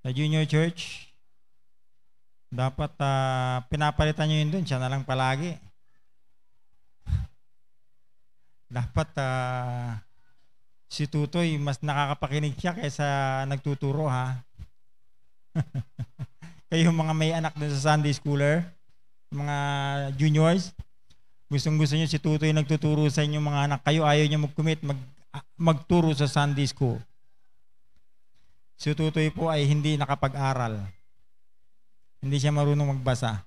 sa junior church, dapat uh, pinapalitan nyo yun dun, siya na lang palagi. dapat uh, si Tutoy mas nakakapakinig siya kaysa nagtuturo ha. Kayong mga may anak dun sa Sunday schooler, mga juniors, gustong gusto niyo si Tutoy nagtuturo sa inyo mga anak kayo, ayaw niyo mag-commit, mag, ah, magturo sa Sunday school. Si Tutoy po ay hindi nakapag-aral. Hindi siya marunong magbasa.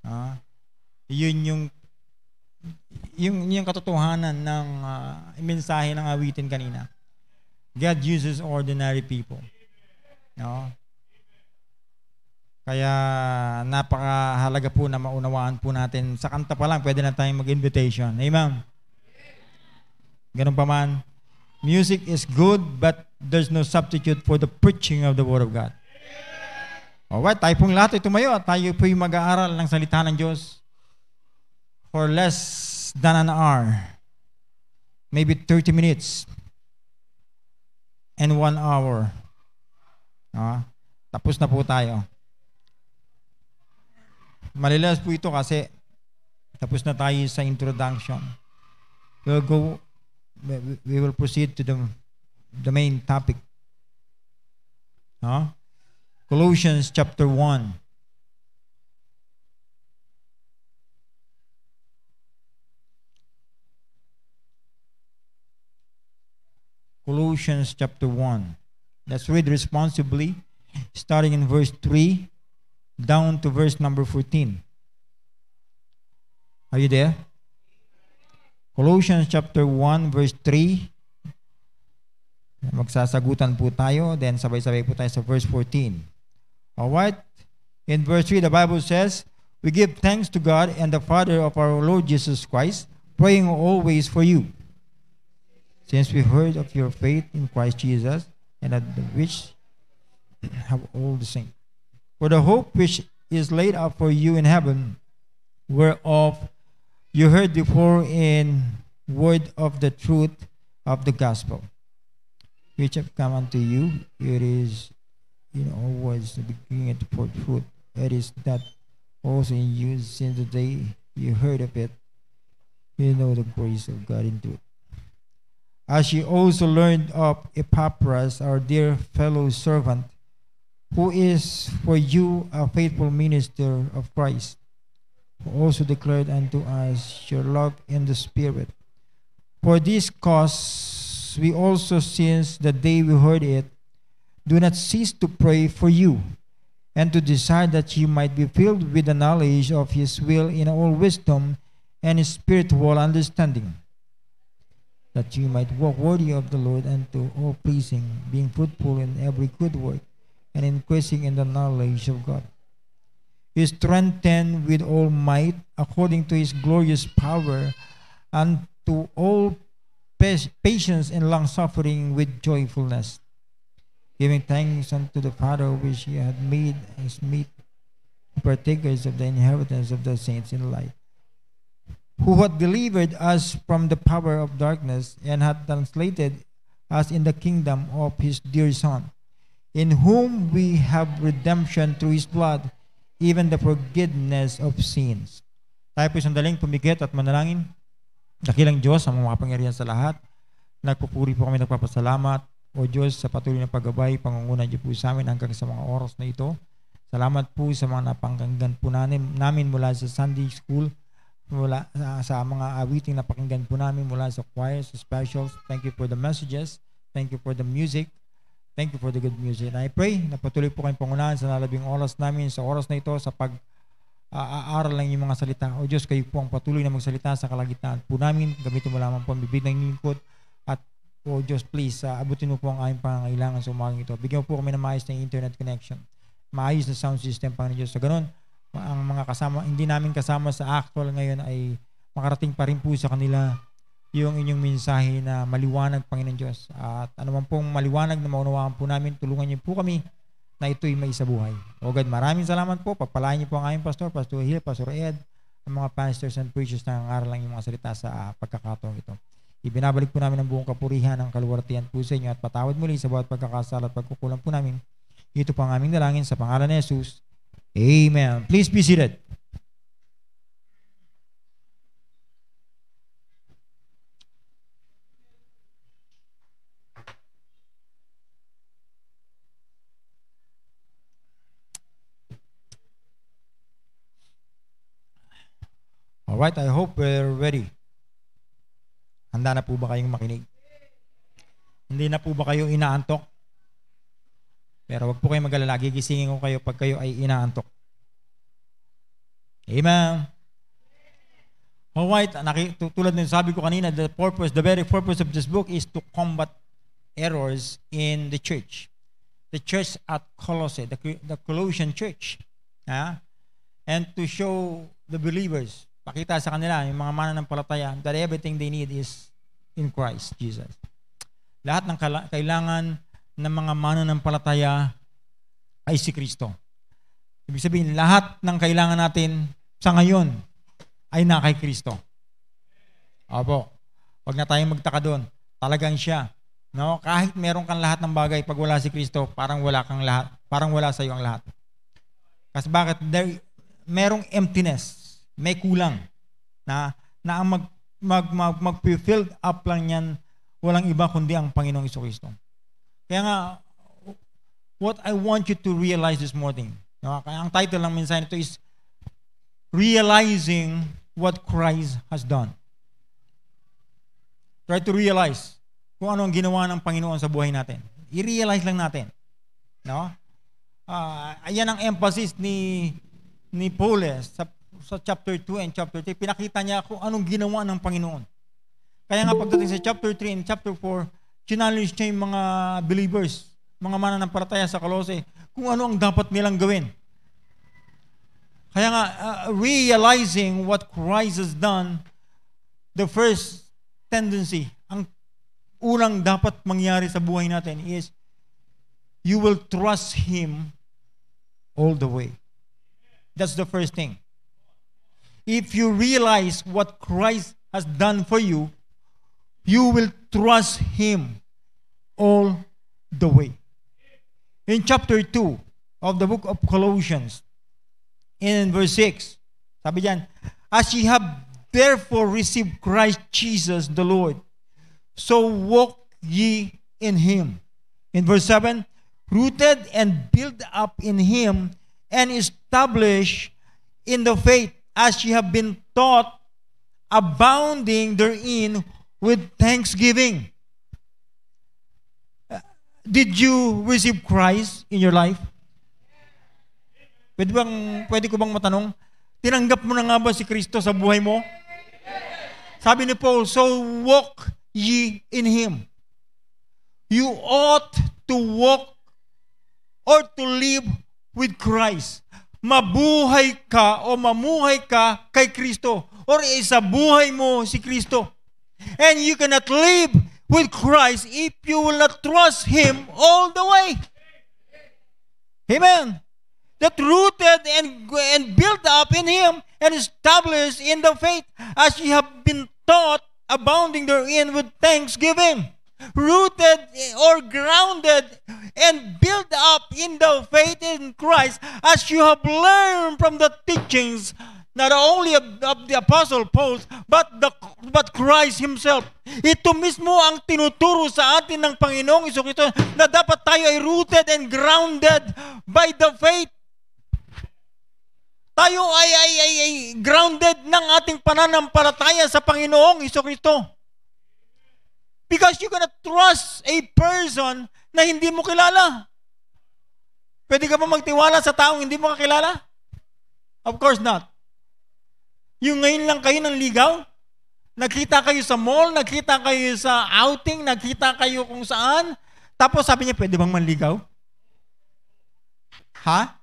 Ah, yun yung yung, yung katotohanan ng uh, mensahe ng awitin kanina. God uses ordinary people. No? Kaya napakahalaga po na maunawaan po natin. Sa kanta pa lang, pwede na tayong mag-invitation. Amen. Ganun pa man. Music is good, but there's no substitute for the preaching of the Word of God. Alright, tayo pong lahat ay tumayo at tayo po'y mag-aaral ng salita ng Diyos for less than an hour. Maybe 30 minutes and one hour. Ah, tapos na po tayo. Malilas po ito kasi tapos na tayo sa introduction. We'll go we will proceed to the, the main topic. Huh? Colossians chapter 1. Colossians chapter 1. Let's read responsibly, starting in verse 3 down to verse number 14. Are you there? Colossians chapter 1 verse 3. Magsasagutan po tayo, then sabay-sabay po tayo sa verse 14. All right? In verse 3, the Bible says, We give thanks to God and the Father of our Lord Jesus Christ, praying always for you. Since we heard of your faith in Christ Jesus, and at which have all the same, For the hope which is laid up for you in heaven, whereof you heard before in word of the truth of the gospel, which have come unto you. It is, you know, always the beginning to put fruit. It is that also in you since the day you heard of it, you know the grace of God into it. As you also learned of Epaphras, our dear fellow servant, who is for you a faithful minister of Christ, who also declared unto us your love in the Spirit for this cause we also, since the day we heard it, do not cease to pray for you and to desire that you might be filled with the knowledge of his will in all wisdom and spiritual understanding, that you might walk worthy of the Lord and to all pleasing, being fruitful in every good work and increasing in the knowledge of God. Is strengthened with all might according to his glorious power, and to all patience and long suffering with joyfulness, giving thanks unto the Father which he had made us meet partakers of the inheritance of the saints in light, who had delivered us from the power of darkness and had translated us in the kingdom of his dear Son, in whom we have redemption through his blood, even the forgiveness of sins. Tayo po sandaling pumikit at manalangin. Dakilang Diyos ang mga pangyarihan sa lahat. Nagpupuri po kami nagpapasalamat o Diyos sa patuloy na paggabay, pangunguna niyo po sa amin hanggang sa mga oras na ito. Salamat po sa mga napanggan po namin, namin mula sa Sunday School, mula sa, ah, sa mga awiting na pakinggan po namin mula sa choir, sa specials. Thank you for the messages. Thank you for the music. Thank you for the good music. And I pray na patuloy po kayong pangunahan sa nalabing oras namin, sa oras na ito, sa pag aaral ng iyong mga salita. O Diyos, kayo po ang patuloy na magsalita sa kalagitan po namin. Gamitin mo lamang po ang bibig ng lingkod. At po Diyos, please, uh, abutin mo po ang aming pangangailangan sa umagang ito. Bigyan mo po kami ng maayos na internet connection. Maayos na sound system, Panginoon Diyos. Sa so, ganun, ang mga kasama, hindi namin kasama sa actual ngayon ay makarating pa rin po sa kanila yung inyong mensahe na maliwanag, Panginoon Diyos. At anuman pong maliwanag na maunawaan po namin, tulungan niyo po kami na ito'y may isa buhay. O God, maraming salamat po. Pagpalain niyo po ang aming pastor, Pastor Hill, Pastor Ed, ang mga pastors and preachers na nangaral lang yung mga salita sa uh, pagkakataong ito. Ibinabalik po namin ang buong kapurihan ng kaluwartian po sa inyo at patawad muli sa bawat pagkakasala at pagkukulang po namin. Ito po ang aming dalangin sa pangalan ni Jesus. Amen. Please be seated. Alright, I hope we're ready. Handa na po ba kayong makinig? Hindi na po ba kayo inaantok? Pero wag po kayong mag-alala, gigisingin ko kayo pag kayo ay inaantok. Amen. Alright, tulad ng sabi ko kanina, the purpose, the very purpose of this book is to combat errors in the church. The church at Colossae, the, the Colossian church. Ha? Ah? And to show the believers pakita sa kanila, yung mga mananampalataya, that everything they need is in Christ Jesus. Lahat ng kailangan ng mga mananampalataya ay si Kristo. Ibig sabihin, lahat ng kailangan natin sa ngayon ay na kay Kristo. Opo. Huwag na tayong magtaka doon. Talagang siya. No? Kahit meron kang lahat ng bagay, pag wala si Kristo, parang wala kang lahat. Parang wala sa iyo ang lahat. Kasi bakit? There, merong emptiness may kulang na na ang mag mag, mag mag-fill up lang yan walang iba kundi ang Panginoong Kristo. Kaya nga what I want you to realize this morning. No? Kaya ang title ng minsan ito is realizing what Christ has done. Try to realize kung ano ang ginawa ng Panginoon sa buhay natin. I-realize lang natin. No? Uh, ah, ayan ang emphasis ni ni Paul eh, sa sa chapter 2 and chapter 3, pinakita niya kung anong ginawa ng Panginoon. Kaya nga pagdating sa chapter 3 and chapter 4, challenge niya yung mga believers, mga mananampalataya sa Kolose, kung ano ang dapat nilang gawin. Kaya nga, uh, realizing what Christ has done, the first tendency, ang unang dapat mangyari sa buhay natin is you will trust Him all the way. That's the first thing. if you realize what Christ has done for you, you will trust Him all the way. In chapter 2 of the book of Colossians, in verse 6, sabi dyan, As ye have therefore received Christ Jesus the Lord, so walk ye in Him. In verse 7, rooted and built up in Him and established in the faith as ye have been taught, abounding therein with thanksgiving. Uh, did you receive Christ in your life? Pwede, bang, pwede ko bang matanong, tinanggap mo na nga ba si Kristo sa buhay mo? Sabi ni Paul, so walk ye in Him. You ought to walk or to live with Christ mabuhay ka o mamuhay ka kay Kristo or buhay mo si Kristo. And you cannot live with Christ if you will not trust Him all the way. Amen. That rooted and, and built up in Him and established in the faith as you have been taught, abounding therein with thanksgiving rooted or grounded and built up in the faith in Christ as you have learned from the teachings not only of, of the Apostle Paul, but, the, but Christ Himself. Ito mismo ang tinuturo sa atin ng Panginoong Kristo na dapat tayo ay rooted and grounded by the faith. Tayo ay, ay, ay, ay grounded ng ating pananampalataya sa Panginoong Kristo. Because you're gonna trust a person na hindi mo kilala. Pwede ka ba magtiwala sa taong hindi mo kakilala? Of course not. Yung ngayon lang kayo ng ligaw, nakita kayo sa mall, nakita kayo sa outing, nakita kayo kung saan, tapos sabi niya, pwede bang manligaw? Ha?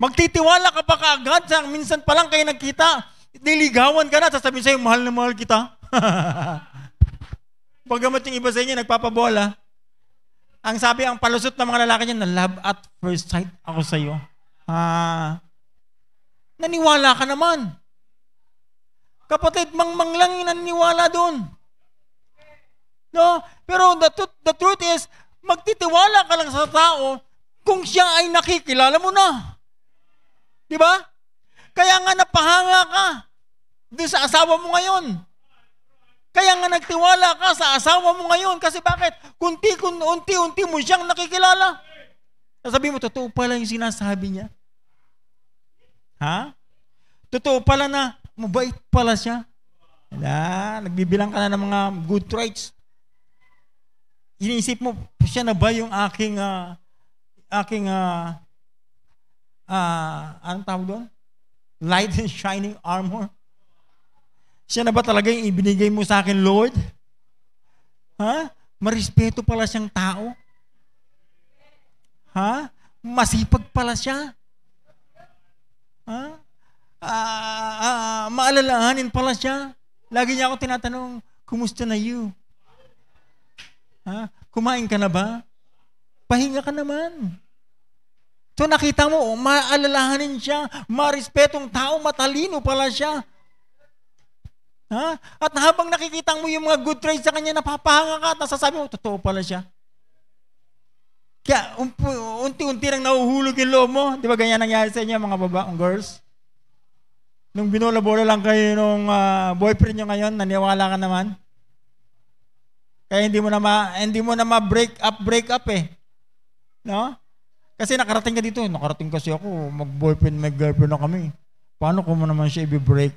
Magtitiwala ka pa kaagad sa minsan pa lang kayo nagkita, niligawan ka na, sasabihin sa'yo, mahal na mahal kita. Pagamat yung iba sa inyo, nagpapabola. Ang sabi, ang palusot ng mga lalaki niya, na love at first sight ako sa iyo. Ah, naniwala ka naman. Kapatid, mangmang lang naniwala doon. No? Pero the, truth, the truth is, magtitiwala ka lang sa tao kung siya ay nakikilala mo na. Di ba? Kaya nga napahanga ka doon sa asawa mo ngayon. Kaya nga nagtiwala ka sa asawa mo ngayon kasi bakit? Kunti, kun, unti-unti mo siyang nakikilala. Sabi mo, totoo pala yung sinasabi niya. Ha? Totoo pala na mabait pala siya. Wala, nagbibilang ka na ng mga good traits. Iniisip mo, siya na ba yung aking uh, aking uh, uh, anong tawag doon? Light and shining armor? Siya na ba talaga yung ibinigay mo sa akin, Lord? Ha? Marespeto pala siyang tao? Ha? Masipag pala siya? Ha? Uh, uh, maalalahanin pala siya? Lagi niya ako tinatanong, kumusta na you? Ha? Kumain ka na ba? Pahinga ka naman. So nakita mo, maalalahanin siya, marespetong tao, matalino pala siya. Ha? At habang nakikita mo yung mga good traits sa kanya, napapahanga ka at nasasabi mo, totoo pala siya. Kaya unti-unti nang nahuhulog yung loob mo. Di ba ganyan nangyari sa inyo mga babaong girls? Nung binola-bola lang kayo nung uh, boyfriend nyo ngayon, naniwala ka naman. Kaya hindi mo na ma, hindi mo na ma-break up, break up eh. No? Kasi nakarating ka dito, nakarating kasi ako, mag-boyfriend, mag-girlfriend na kami. Paano ko mo naman siya i-break?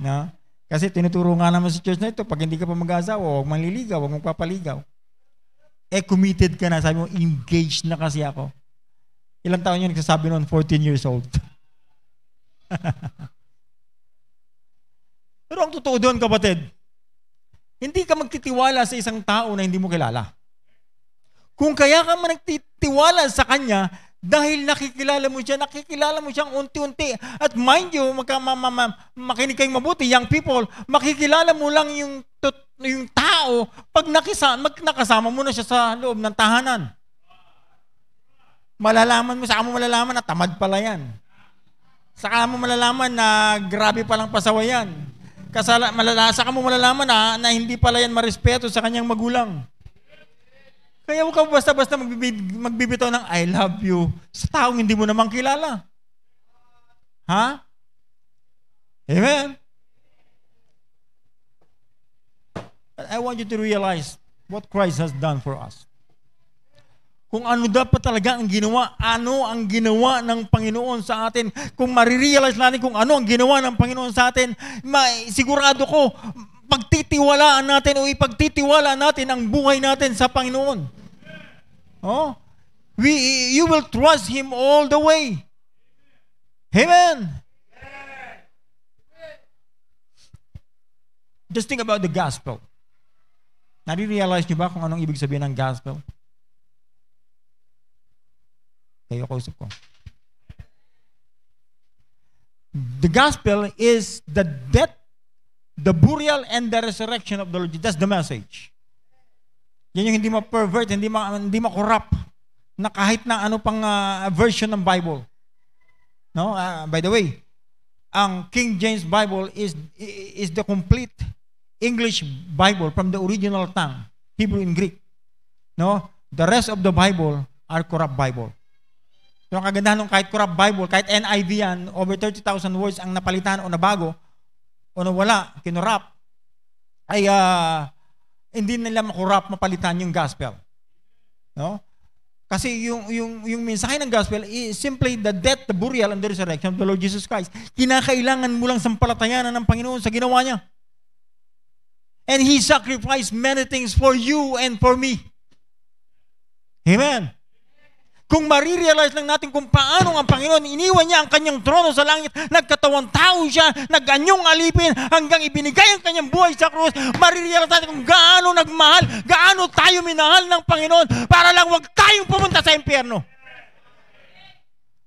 No? Kasi tinuturo nga naman sa church na ito, pag hindi ka pa mag-asawa, huwag manliligaw, huwag magpapaligaw. Eh, committed ka na. Sabi mo, engaged na kasi ako. Ilang taon yun nagsasabi noon? 14 years old. Pero ang totoo doon, kapatid, hindi ka magtitiwala sa isang tao na hindi mo kilala. Kung kaya ka man nagtitiwala sa kanya, dahil nakikilala mo siya, nakikilala mo siyang unti-unti. At mind you, magka, ma, ma, ma, makinig kayong mabuti, young people, makikilala mo lang yung, tut, yung tao pag nakisa, mag, nakasama mo na siya sa loob ng tahanan. Malalaman mo, saka mo malalaman na tamad pala yan. Saka mo malalaman na grabe palang yan. Kasala, malala, sa mo malalaman na, na hindi pala yan marespeto sa kanyang magulang. Kaya huwag ka basta-basta magbibitaw ng I love you sa taong hindi mo naman kilala. Ha? Amen? But I want you to realize what Christ has done for us. Kung ano dapat talaga ang ginawa, ano ang ginawa ng Panginoon sa atin. Kung marirealize natin kung ano ang ginawa ng Panginoon sa atin, ma- sigurado ko, pagtitiwalaan natin o ipagtitiwala natin ang buhay natin sa Panginoon. Oh? We, you will trust Him all the way. Amen. Just think about the gospel. Nare-realize nyo ba kung anong ibig sabihin ng gospel? Kayo kausap ko. The gospel is the death the burial and the resurrection of the Lord. That's the message. Yan yung hindi ma-pervert, hindi, ma, hindi ma-corrupt na kahit na ano pang uh, version ng Bible. No? Uh, by the way, ang King James Bible is is the complete English Bible from the original tongue, Hebrew and Greek. No? The rest of the Bible are corrupt Bible. So ang kagandahan ng kahit corrupt Bible, kahit NIV yan, over 30,000 words ang napalitan o nabago, o nawala, kinurap, ay uh, hindi nila makurap mapalitan yung gospel. No? Kasi yung, yung, yung mensahe ng gospel is simply the death, the burial, and the resurrection of the Lord Jesus Christ. Kinakailangan mo lang sampalatayanan ng Panginoon sa ginawa niya. And He sacrificed many things for you and for me. Amen. Kung marirealize lang natin kung paano ang Panginoon, iniwan niya ang kanyang trono sa langit, nagkatawang tao siya, naganyong alipin, hanggang ibinigay ang kanyang buhay sa krus, marirealize natin kung gaano nagmahal, gaano tayo minahal ng Panginoon para lang wag tayong pumunta sa impyerno.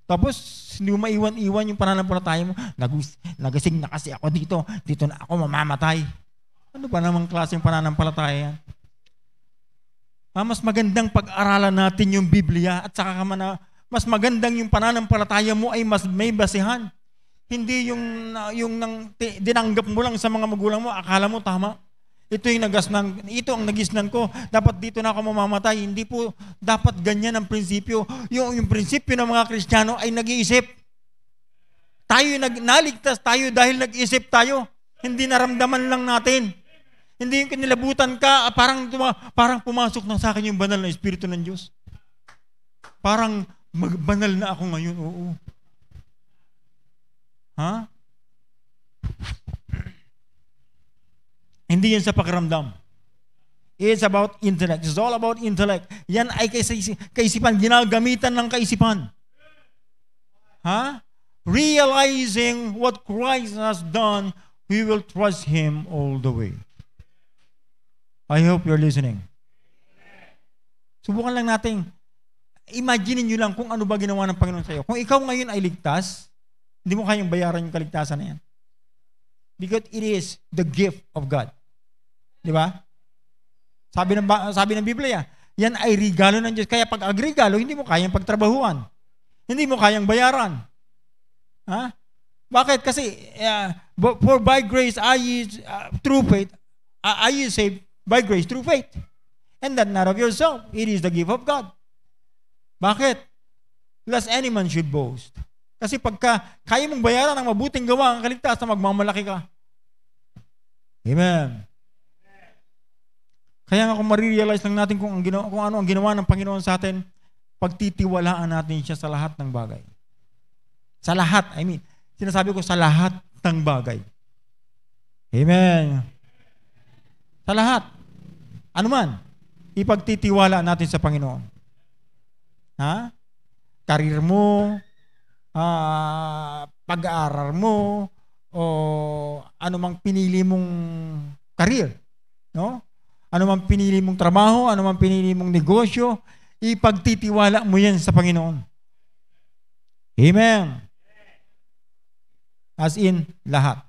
Tapos, hindi mo maiwan-iwan yung pananampalataya mo. Nagus, nagising na kasi ako dito. Dito na ako mamamatay. Ano ba namang klaseng pananampalataya yan? Ah, mas magandang pag-aralan natin yung Biblia at saka ka na mas magandang yung pananampalataya mo ay mas may basihan. Hindi yung, yung nang, dinanggap mo lang sa mga magulang mo, akala mo tama. Ito yung nagasnang, ito ang nagisnan ko. Dapat dito na ako mamamatay. Hindi po dapat ganyan ang prinsipyo. Yung, yung prinsipyo ng mga Kristiyano ay nag-iisip. Tayo nag, naligtas tayo dahil nag iisip tayo. Hindi naramdaman lang natin. Hindi yung kinilabutan ka, ah, parang, parang pumasok na sa akin yung banal na Espiritu ng Diyos. Parang magbanal na ako ngayon, oo. Ha? Hindi yan sa pakiramdam. It's about intellect. It's all about intellect. Yan ay kaisipan. Ginagamitan ng kaisipan. Ha? Realizing what Christ has done, we will trust Him all the way. I hope you're listening. Subukan lang natin. Imagine nyo lang kung ano ba ginawa ng Panginoon sa iyo. Kung ikaw ngayon ay ligtas, hindi mo kayang bayaran yung kaligtasan na yan. Because it is the gift of God. Di ba? Sabi ng, sabi ng Biblia, yan ay regalo ng Diyos. Kaya pag agregalo, hindi mo kayang pagtrabahuan. Hindi mo kayang bayaran. Ha? Bakit? Kasi, uh, for by grace, I is, uh, through faith, uh, I is saved by grace through faith. And that not of yourself. It is the gift of God. Bakit? Lest any man should boast. Kasi pagka kaya mong bayaran ang mabuting gawa, ang kaligtasan, magmamalaki ka. Amen. Kaya nga kung marirealize lang natin kung, ang ginawa, kung ano ang ginawa ng Panginoon sa atin, pagtitiwalaan natin siya sa lahat ng bagay. Sa lahat. I mean, sinasabi ko sa lahat ng bagay. Amen. Sa lahat. Ano man, ipagtitiwala natin sa Panginoon. Ha? Karir mo, uh, pag-aaral mo, o anumang pinili mong karir. No? Anumang pinili mong trabaho, anumang pinili mong negosyo, ipagtitiwala mo yan sa Panginoon. Amen. As in, lahat.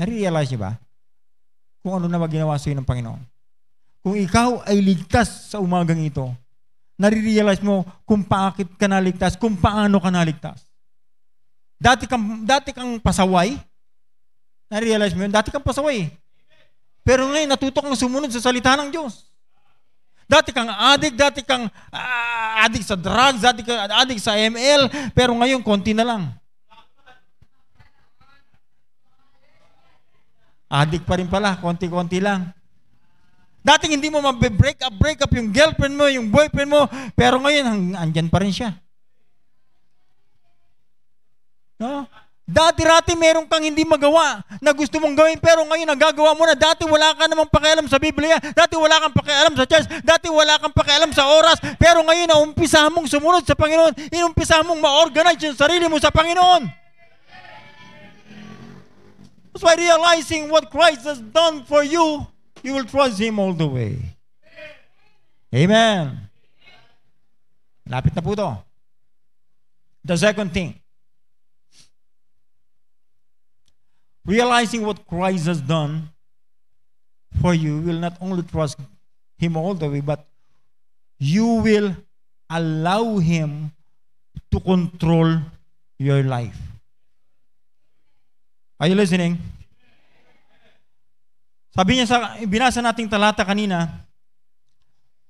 Narealize niyo ba? Kung ano na maginawa sa'yo ng Panginoon kung ikaw ay ligtas sa umagang ito, nare-realize mo kung paakit ka naligtas, kung paano ka naligtas. Dati kang, dati kang pasaway, nare-realize mo yun, dati kang pasaway. Pero ngayon, natuto kang sumunod sa salita ng Diyos. Dati kang adik, dati kang uh, ah, adik sa drugs, dati kang adik sa ML, pero ngayon, konti na lang. Adik pa rin pala, konti-konti lang. Dating hindi mo mabe-break up, break up yung girlfriend mo, yung boyfriend mo, pero ngayon, andyan pa rin siya. No? Dati-rati meron kang hindi magawa na gusto mong gawin pero ngayon nagagawa mo na. Dati wala ka namang pakialam sa Biblia. Dati wala kang pakialam sa church. Dati wala kang pakialam sa oras. Pero ngayon naumpisahan mong sumunod sa Panginoon. Inumpisahan mong ma-organize yung sarili mo sa Panginoon. That's why realizing what Christ has done for you you will trust Him all the way. Amen. Lapit na po ito. The second thing, realizing what Christ has done for you will not only trust Him all the way, but you will allow Him to control your life. Are you listening? Sabi niya sa binasa nating talata kanina,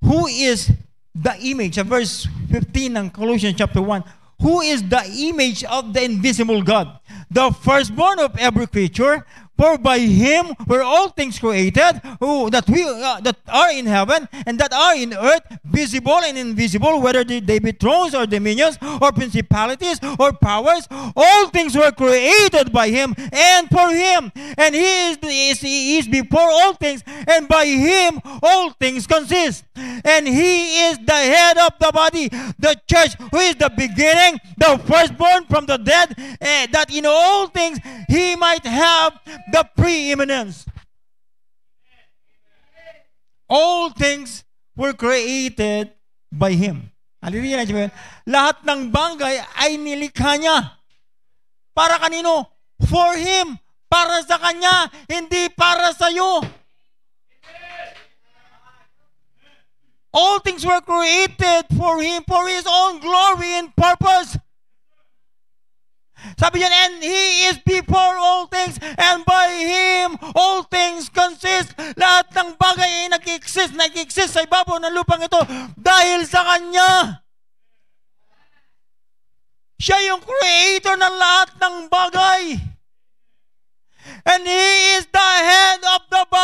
who is the image? Sa verse 15 ng Colossians chapter 1, who is the image of the invisible God, the firstborn of every creature. For by him were all things created, who that we uh, that are in heaven and that are in earth, visible and invisible, whether they be thrones or dominions or principalities or powers, all things were created by him and for him. And he is, is he is before all things, and by him all things consist. And he is the head of the body, the church, who is the beginning, the firstborn from the dead, uh, that in all things he might have the preeminence. All things were created by Him. Hallelujah. Lahat ng banggay ay nilikha niya. Para kanino? For Him. Para sa Kanya. Hindi para sa iyo. All things were created for Him, for His own glory and purpose. Sabi niya, and He is before all things, and by Him all things consist. Lahat ng bagay ay nag-exist, nag-exist sa ibabaw ng lupang ito dahil sa Kanya. Siya yung creator ng lahat ng bagay. And He is the head of the body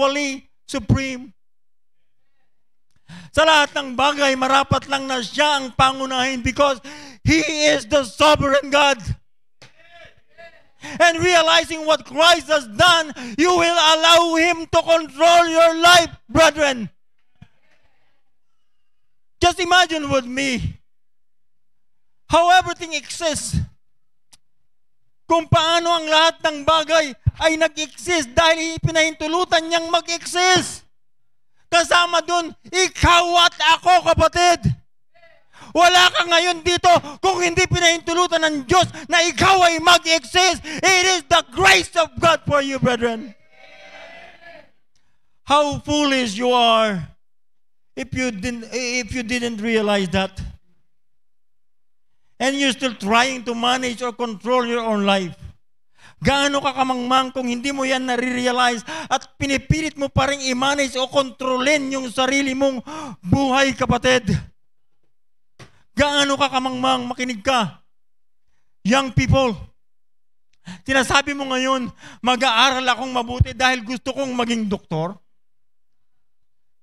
equally supreme. Sa lahat ng bagay, marapat lang na siya ang pangunahin because He is the sovereign God. And realizing what Christ has done, you will allow Him to control your life, brethren. Just imagine with me how everything exists kung paano ang lahat ng bagay ay nag-exist dahil pinahintulutan niyang mag-exist. Kasama dun, ikaw at ako kapatid. Wala ka ngayon dito kung hindi pinahintulutan ng Diyos na ikaw ay mag-exist. It is the grace of God for you, brethren. How foolish you are if you didn't, if you didn't realize that and you're still trying to manage or control your own life. Gaano ka kamangmang kung hindi mo yan nare-realize at pinipilit mo pa rin i-manage o kontrolin yung sarili mong buhay, kapatid. Gaano ka kamangmang, makinig ka. Young people, Tinasabi mo ngayon, mag-aaral akong mabuti dahil gusto kong maging doktor.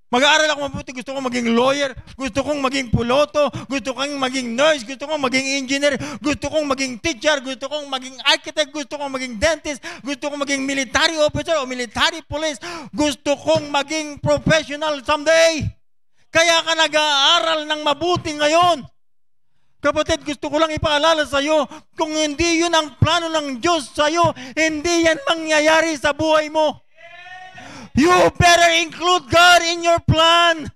Mag-aaral ako mabuti. Gusto kong maging lawyer. Gusto kong maging puloto. Gusto kong maging nurse. Gusto kong maging engineer. Gusto kong maging teacher. Gusto kong maging architect. Gusto kong maging dentist. Gusto kong maging military officer o military police. Gusto kong maging professional someday. Kaya ka nag-aaral ng mabuti ngayon. Kapatid, gusto ko lang ipaalala sa iyo, kung hindi yun ang plano ng Diyos sa iyo, hindi yan mangyayari sa buhay mo. You better include God in your plan.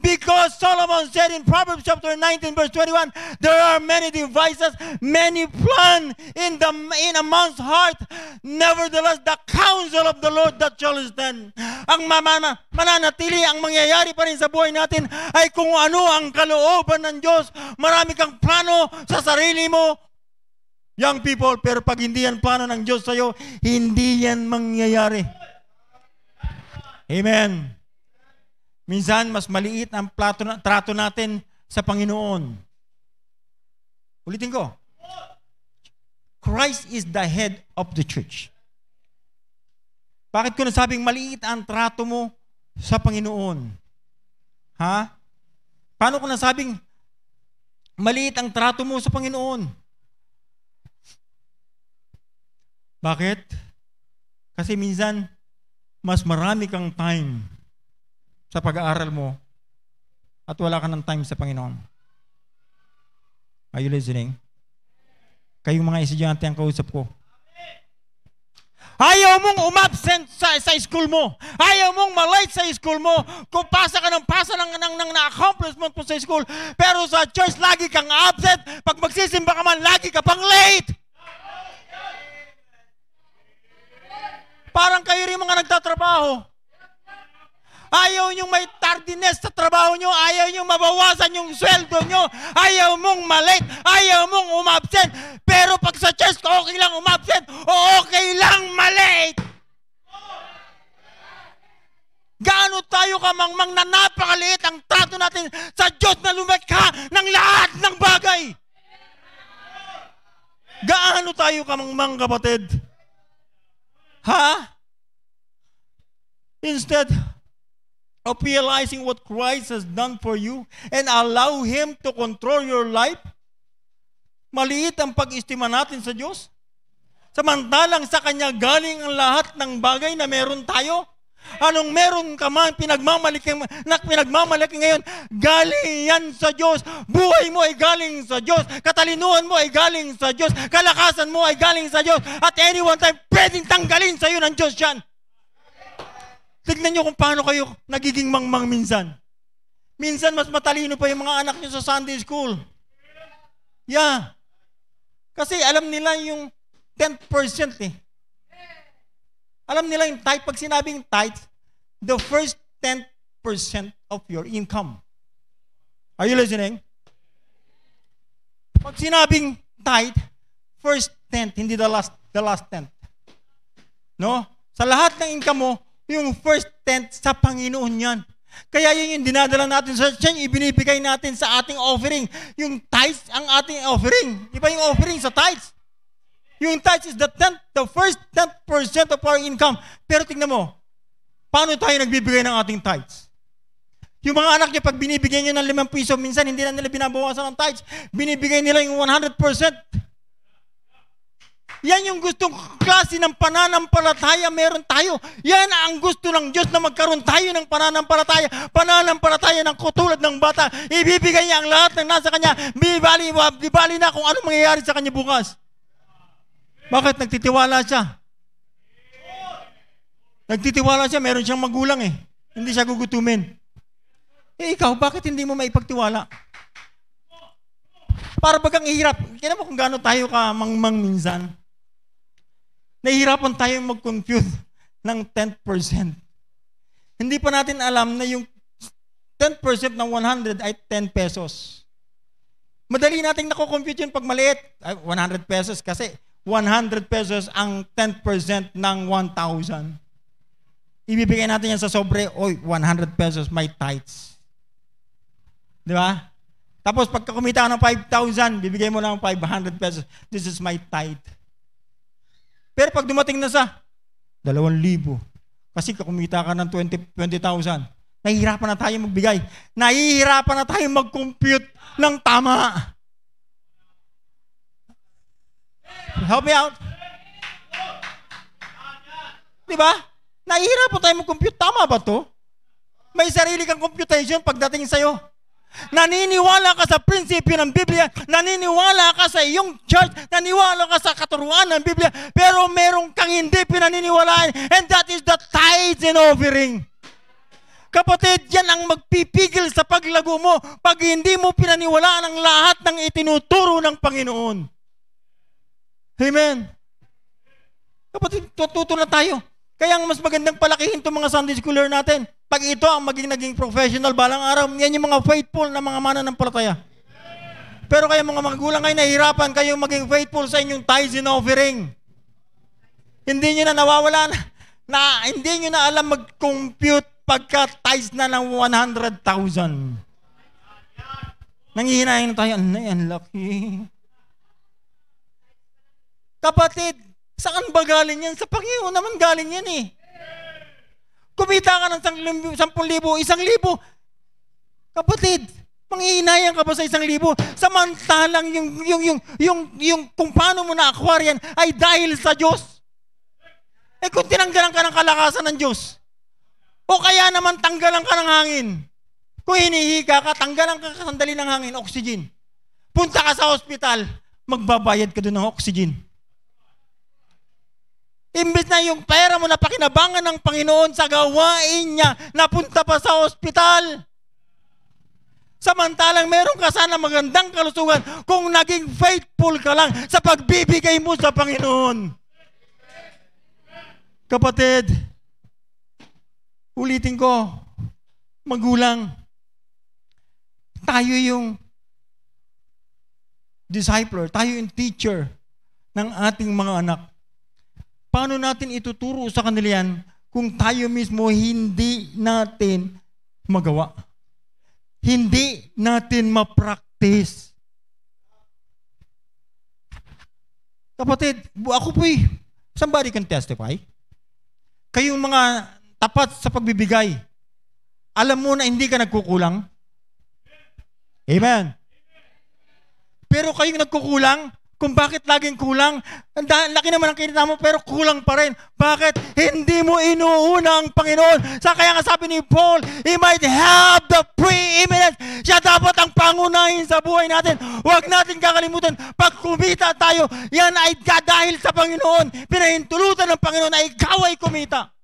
Because Solomon said in Proverbs chapter 19, verse 21, there are many devices, many plans in the in a man's heart. Nevertheless, the counsel of the Lord that shall stand. Ang mamana, mananatili, ang mangyayari pa rin sa buhay natin ay kung ano ang kalooban ng Diyos. Marami kang plano sa sarili mo, young people, pero pag hindi yan plano ng Diyos sa'yo, hindi yan mangyayari. Amen. Minsan, mas maliit ang plato trato natin sa Panginoon. Ulitin ko. Christ is the head of the church. Bakit ko nasabing maliit ang trato mo sa Panginoon? Ha? Paano ko nasabing maliit ang trato mo sa Panginoon? Bakit? Kasi minsan, mas marami kang time sa pag-aaral mo at wala ka ng time sa Panginoon. Are you listening? Kayong mga estudyante ang kausap ko. Ayaw mong umabsent sa, sa school mo. Ayaw mong malate sa school mo. Kung pasa ka ng pasa ng, ng, ng na-accomplishment mo sa school, pero sa church lagi kang absent. Pag magsisimba ka man, lagi ka pang late. parang kayo rin mga nagtatrabaho. Ayaw nyo may tardiness sa trabaho nyo. Ayaw nyo mabawasan yung sweldo nyo. Ayaw mong malate. Ayaw mong umabsent. Pero pag sa church, okay lang umabsent o okay lang malate. Gaano tayo kamangmang na napakaliit ang trato natin sa Diyos na lumikha ng lahat ng bagay. Gaano tayo kamangmang kapatid? Ha? Instead of realizing what Christ has done for you and allow Him to control your life, maliit ang pag-istima natin sa Diyos. Samantalang sa Kanya galing ang lahat ng bagay na meron tayo. Anong meron ka man pinagmamalaki, na ngayon, galing yan sa Diyos. Buhay mo ay galing sa Diyos. Katalinuhan mo ay galing sa Diyos. Kalakasan mo ay galing sa Diyos. At any one time, pwedeng tanggalin sa iyo ng Diyos yan. Tignan niyo kung paano kayo nagiging mangmang minsan. Minsan, mas matalino pa yung mga anak niyo sa Sunday school. Yeah. Kasi alam nila yung 10% eh. Alam nila yung tithe, pag sinabing tithe, the first 10% of your income. Are you listening? Pag sinabing tithe, first 10, hindi the last, the last 10. No? Sa lahat ng income mo, yung first 10 sa Panginoon yan. Kaya yun yung dinadala natin sa church, yung ibinibigay natin sa ating offering. Yung tithes ang ating offering. Iba yung offering sa tithes. Yung tithes is the tenth, the first 10% of our income. Pero tingnan mo, paano tayo nagbibigay ng ating tithes? Yung mga anak niya, pag binibigyan niyo ng 5 piso, minsan hindi na nila binabawasan ng tithes. Binibigay nila yung 100%. Yan yung gustong klase ng pananampalataya meron tayo. Yan ang gusto ng Diyos na magkaroon tayo ng pananampalataya. Pananampalataya ng kutulad ng bata. Ibibigay niya ang lahat ng nasa kanya. Di bali, di bali na kung ano mangyayari sa kanya bukas. Bakit? Nagtitiwala siya. Nagtitiwala siya, meron siyang magulang eh. Hindi siya gugutumin. Eh ikaw, bakit hindi mo maipagtiwala? Para bagang hirap. Kaya mo kung gaano tayo ka mangmang minsan. Nahihirapan tayo mag-confuse ng 10%. Hindi pa natin alam na yung 10% ng 100 ay 10 pesos. Madali nating nako-compute yun pag maliit. Ay, 100 pesos kasi 100 pesos ang 10% ng 1,000. Ibibigay natin yan sa sobre, oy, 100 pesos, may tights. Di ba? Tapos pagka kumita ka ng 5,000, bibigay mo lang 500 pesos. This is my tight. Pero pag dumating na sa 2,000, kasi kumita ka ng 20,000, 20, nahihirapan na tayo magbigay. Nahihirapan na tayo mag-compute ng tama. Help me out. Di ba? po tayo mag-compute. Tama ba to? May sarili kang computation pagdating sa'yo. Naniniwala ka sa prinsipyo ng Biblia, naniniwala ka sa iyong church, naniniwala ka sa katuruan ng Biblia, pero merong kang hindi pinaniniwalaan and that is the tithes and offering. Kapatid, yan ang magpipigil sa paglago mo pag hindi mo pinaniwalaan ang lahat ng itinuturo ng Panginoon. Amen. Kapatid, tututo na tayo. Kaya ang mas magandang palakihin itong mga Sunday schooler natin. Pag ito ang maging naging professional balang araw, yan yung mga faithful na mga palataya. Pero kaya mga magulang ay nahihirapan kayo maging faithful sa inyong tithes and offering. Hindi nyo na nawawala na, na hindi nyo na alam mag-compute pagka tithes na ng 100,000. Nanghihinayin na tayo, anay, ang laki. Kapatid, saan ba galing yan? Sa Panginoon naman galing yan eh. Kumita ka ng 10,000, 1,000, 1,000. Kapatid, Mangiinayan ka ba sa isang libo? Samantalang yung, yung, yung, yung, yung kung paano mo na-acquire yan ay dahil sa Diyos. Eh kung tinanggalan ka ng kalakasan ng Diyos, o kaya naman tanggalan ka ng hangin. Kung hinihika ka, tanggalan ka sandali ng hangin, oxygen. Punta ka sa hospital, magbabayad ka doon ng oxygen. Imbes na yung pera mo na pakinabangan ng Panginoon sa gawain niya, napunta pa sa ospital. Samantalang meron ka sana magandang kalusugan kung naging faithful ka lang sa pagbibigay mo sa Panginoon. Kapatid, ulitin ko, magulang, tayo yung discipler, tayo yung teacher ng ating mga anak paano natin ituturo sa kanila yan kung tayo mismo hindi natin magawa? Hindi natin ma-practice. Kapatid, ako po eh. Somebody can testify. Kayong mga tapat sa pagbibigay, alam mo na hindi ka nagkukulang? Amen. Pero kayong nagkukulang, kung bakit laging kulang, ang laki naman ang kinita mo pero kulang pa rin. Bakit? Hindi mo inuuna ang Panginoon. Sa kaya nga sabi ni Paul, He might have the preeminence. Siya dapat ang pangunahin sa buhay natin. Huwag natin kakalimutan, pag kumita tayo, yan ay dahil sa Panginoon. Pinahintulutan ng Panginoon na ikaw ay kumita.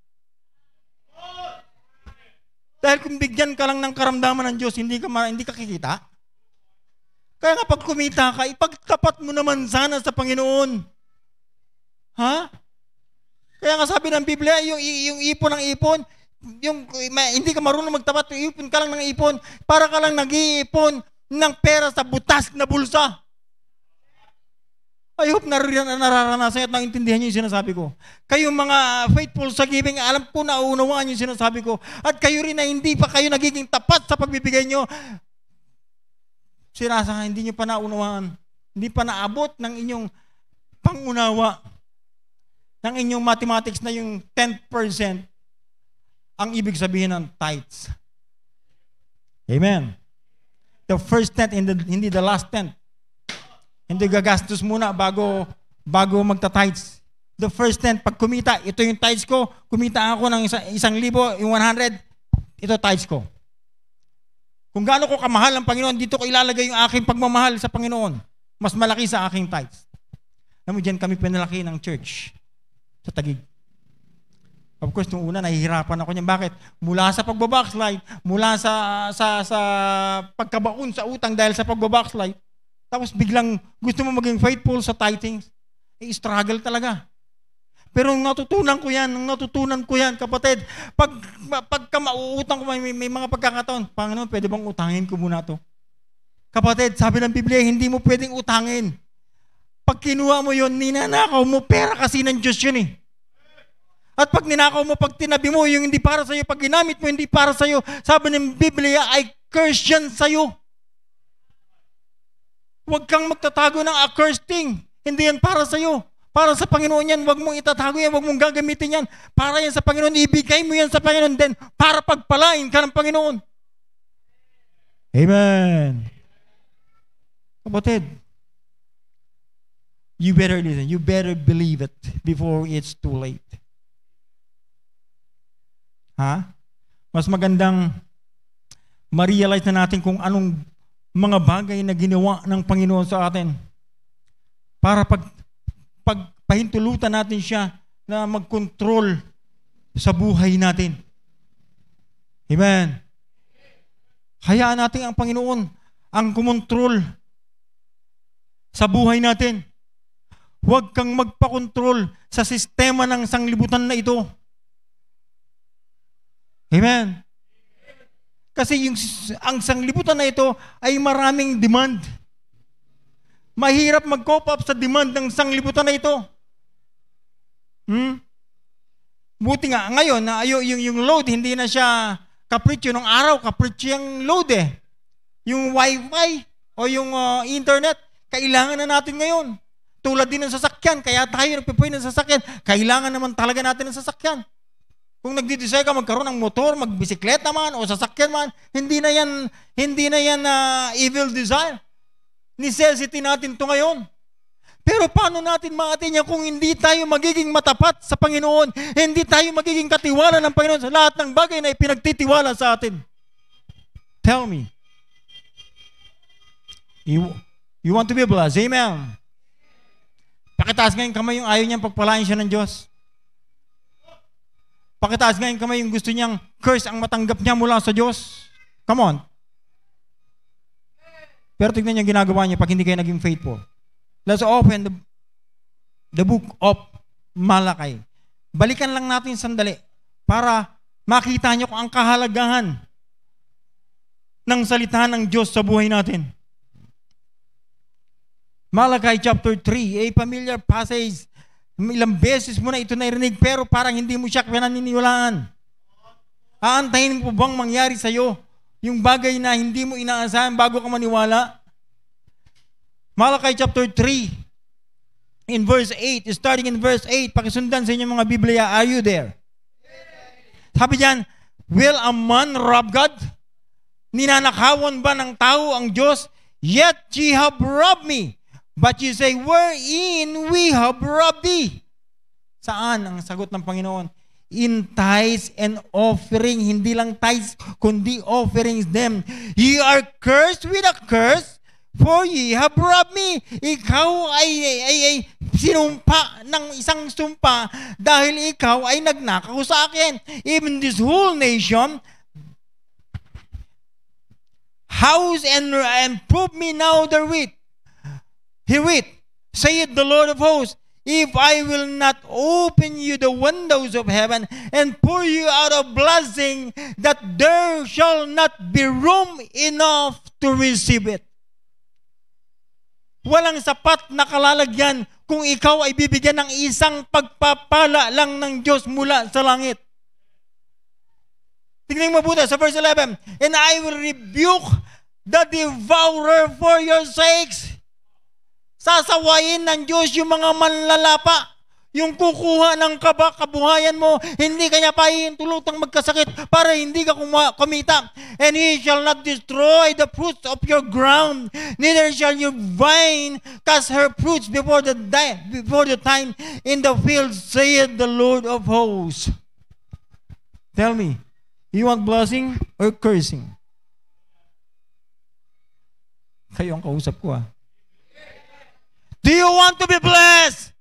Dahil kung bigyan ka lang ng karamdaman ng Diyos, hindi ka, hindi ka kikita. Kaya nga pag kumita ka, ipagtapat mo naman sana sa Panginoon. Ha? Kaya nga sabi ng Biblia, yung, yung ipon ng ipon, yung may, hindi ka marunong magtapat, ipon ka lang ng ipon, para ka lang nag-iipon ng pera sa butas na bulsa. I hope naririyan, nararanasan at naintindihan niyo yung sinasabi ko. Kayong mga faithful sa giving, alam ko na uunawaan yung sinasabi ko. At kayo rin na hindi pa kayo nagiging tapat sa pagbibigay niyo, sirasahan, hindi nyo pa naunawaan. Hindi pa naabot ng inyong pangunawa ng inyong mathematics na yung 10% ang ibig sabihin ng tithes. Amen. The first tenth, hindi, hindi the last tenth. Hindi gagastos muna bago, bago magta-tithes. The first tenth, pag kumita, ito yung tithes ko, kumita ako ng isang, isang libo, yung 100, ito tithes ko. Kung gaano ko kamahal ang Panginoon, dito ko ilalagay yung aking pagmamahal sa Panginoon. Mas malaki sa aking tithes. Alam mo, dyan kami pinalaki ng church sa Tagig. Of course, nung una, nahihirapan ako niyan. Bakit? Mula sa pagbabackslide, mula sa, sa, sa pagkabaon sa utang dahil sa pagbabackslide, tapos biglang gusto mo maging faithful sa tithings, eh, struggle talaga. Pero nung natutunan ko yan, nung natutunan ko yan, kapatid, pag, pagka mauutang ko, may, may mga pagkakataon, Panginoon, pwede bang utangin ko muna to? Kapatid, sabi ng Biblia, hindi mo pwedeng utangin. Pag kinuha mo yon ninanakaw mo, pera kasi ng Diyos yun eh. At pag ninakaw mo, pag tinabi mo, yung hindi para sa'yo, pag ginamit mo, hindi para sa'yo, sabi ng Biblia, ay curse yan sa'yo. Huwag kang magtatago ng accursed thing. Hindi yan para sa'yo. Para sa Panginoon yan, wag mong itatago yan, wag mong gagamitin yan. Para yan sa Panginoon, ibigay mo yan sa Panginoon din para pagpalain ka ng Panginoon. Amen. Kapatid, you better listen, you better believe it before it's too late. Ha? Mas magandang ma-realize na natin kung anong mga bagay na ginawa ng Panginoon sa atin para pag pagpahintulutan natin siya na mag-control sa buhay natin. Amen. Hayaan natin ang Panginoon ang kumontrol sa buhay natin. Huwag kang magpakontrol sa sistema ng sanglibutan na ito. Amen. Kasi yung, ang sanglibutan na ito ay maraming demand. Mahirap mag-cope up sa demand ng sanglibutan na ito. Hmm? Buti nga, ngayon, na ayo yung, yung load, hindi na siya kapritsyo ng araw, kapritsyo yung load eh. Yung wifi o yung uh, internet, kailangan na natin ngayon. Tulad din ng sasakyan, kaya tayo nagpipoy ng sasakyan, kailangan naman talaga natin ng sasakyan. Kung nagdidesay ka magkaroon ng motor, magbisikleta man o sasakyan man, hindi na yan hindi na yan uh, evil desire. Necessity natin to ngayon. Pero paano natin maatin yan kung hindi tayo magiging matapat sa Panginoon, hindi tayo magiging katiwala ng Panginoon sa lahat ng bagay na ipinagtitiwala sa atin? Tell me. You, you want to be blessed? Amen. Pakitaas ngayon kamay yung ayaw niyang pagpalain siya ng Diyos. Pakitaas ngayon kamay yung gusto niyang curse ang matanggap niya mula sa Diyos. Come on. Pero tignan niyo ginagawa niya pag hindi kayo naging faithful. Let's open the, the book of Malakay. Balikan lang natin sandali para makita niyo kung ang kahalagahan ng salita ng Diyos sa buhay natin. Malakay chapter 3, a familiar passage. Ilang beses mo na ito narinig pero parang hindi mo siya pinaniniwalaan. Aantayin mo bang mangyari sa'yo? iyo yung bagay na hindi mo inaasahan bago ka maniwala. Malakay chapter 3 in verse 8, starting in verse 8, pakisundan sa inyong mga Biblia, are you there? Sabi diyan, will a man rob God? Ninanakawan ba ng tao ang Diyos? Yet ye have robbed me. But you say, wherein we have robbed thee? Saan ang sagot ng Panginoon? in tithes and offering. Hindi lang tithes, kundi offerings them. Ye are cursed with a curse, for ye have robbed me. Ikaw ay, ay, ay, ay sinumpa ng isang sumpa dahil ikaw ay nagnakaw sa akin. Even this whole nation house and, and prove me now therewith. Herewith, saith the Lord of hosts, if I will not open you the windows of heaven and pour you out a blessing that there shall not be room enough to receive it. Walang sapat na kalalagyan kung ikaw ay bibigyan ng isang pagpapala lang ng Diyos mula sa langit. Tingnan mo buta sa verse 11, And I will rebuke the devourer for your sakes Sasawayin ng Diyos yung mga manlalapa. Yung kukuha ng kaba, kabuhayan mo, hindi kanya pahihintulutang magkasakit para hindi ka kuma- kumita. And he shall not destroy the fruits of your ground, neither shall your vine cast her fruits before the, di- before the time in the field, saith the Lord of hosts. Tell me, you want blessing or cursing? Kayo ang kausap ko ah. Do you want to be blessed?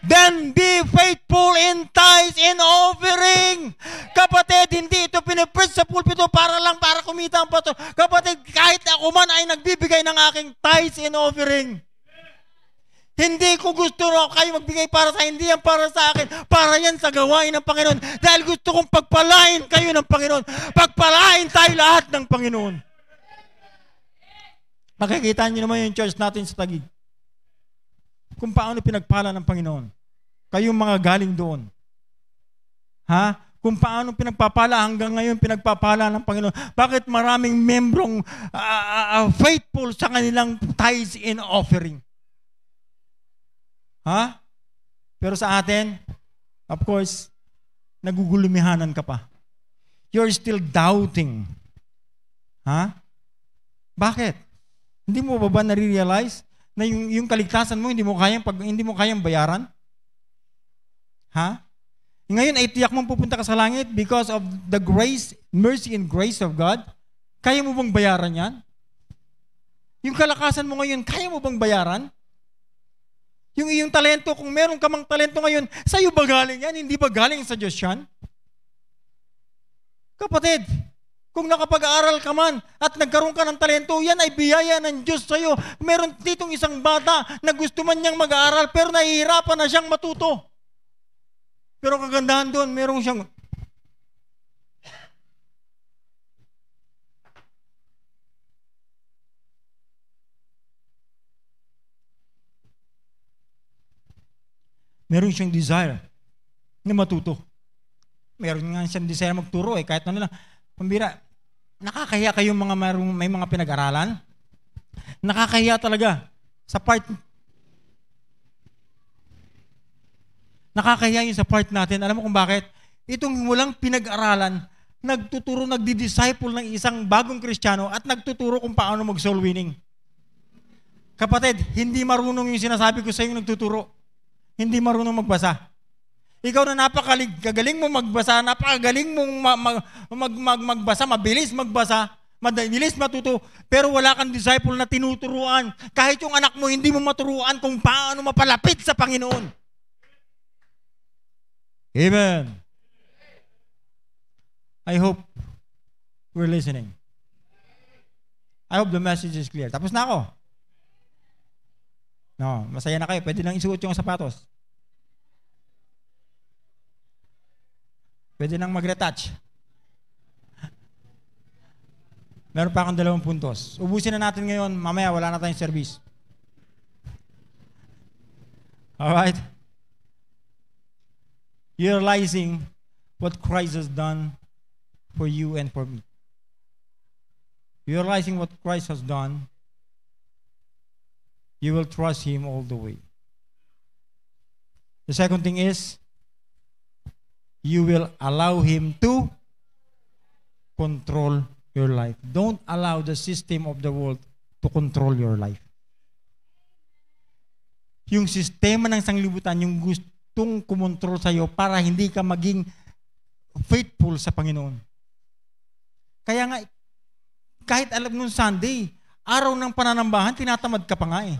Then be faithful in tithes in offering. Kapatid, hindi ito pinipreach sa pulpito para lang para kumita ang pato. Kapatid, kahit ako man ay nagbibigay ng aking tithes in offering. Hindi ko gusto raw kayo magbigay para sa hindi yan para sa akin. Para yan sa gawain ng Panginoon. Dahil gusto kong pagpalain kayo ng Panginoon. Pagpalain tayo lahat ng Panginoon. Makikita niyo naman yung church natin sa Tagig kung paano pinagpala ng Panginoon. Kayong mga galing doon. Ha? Kung paano pinagpapala hanggang ngayon pinagpapala ng Panginoon. Bakit maraming membrong uh, uh, faithful sa kanilang tithes and offering? Ha? Pero sa atin, of course, nagugulumihanan ka pa. You're still doubting. Ha? Bakit? Hindi mo ba ba nare-realize na yung, yung kaligtasan mo hindi mo kayang pag hindi mo kayang bayaran? Ha? Ngayon ay tiyak mong pupunta ka sa langit because of the grace, mercy and grace of God. Kaya mo bang bayaran 'yan? Yung kalakasan mo ngayon, kaya mo bang bayaran? Yung iyong talento, kung meron ka mang talento ngayon, sa iyo ba galing yan? Hindi ba galing sa Diyos yan? Kapatid, kung nakapag-aaral ka man at nagkaroon ka ng talento, yan ay biyaya ng Diyos sa iyo. Meron ditong isang bata na gusto man niyang mag-aaral pero nahihirapan na siyang matuto. Pero kagandahan doon, meron siyang meron siyang desire na matuto. Meron nga siyang desire magturo eh, kahit ano lang. Pambira, nakakahiya kayong mga marung, may mga pinag-aralan? Nakakahiya talaga sa part Nakakahiya yung sa part natin. Alam mo kung bakit? Itong walang pinag-aralan, nagtuturo, nagdi-disciple ng isang bagong Kristiyano at nagtuturo kung paano mag-soul winning. Kapatid, hindi marunong yung sinasabi ko sa yung nagtuturo. Hindi marunong magbasa. Ikaw na napakalig, kagaling mo magbasa, napakagaling mong mag, mag, mag, mag, magbasa, mabilis magbasa, mabilis matuto, pero wala kang disciple na tinuturuan. Kahit yung anak mo, hindi mo maturuan kung paano mapalapit sa Panginoon. Amen. I hope we're listening. I hope the message is clear. Tapos na ako. No, masaya na kayo. Pwede lang isuot yung sapatos. Pwede nang mag-retouch. Meron pa akong dalawang puntos. Ubusin na natin ngayon. Mamaya, wala na tayong service. Alright? You're realizing what Christ has done for you and for me. You're realizing what Christ has done. You will trust Him all the way. The second thing is, you will allow Him to control your life. Don't allow the system of the world to control your life. Yung sistema ng sanglibutan, yung gustong kumontrol sa iyo para hindi ka maging faithful sa Panginoon. Kaya nga, kahit alam nung Sunday, araw ng pananambahan, tinatamad ka pa nga eh.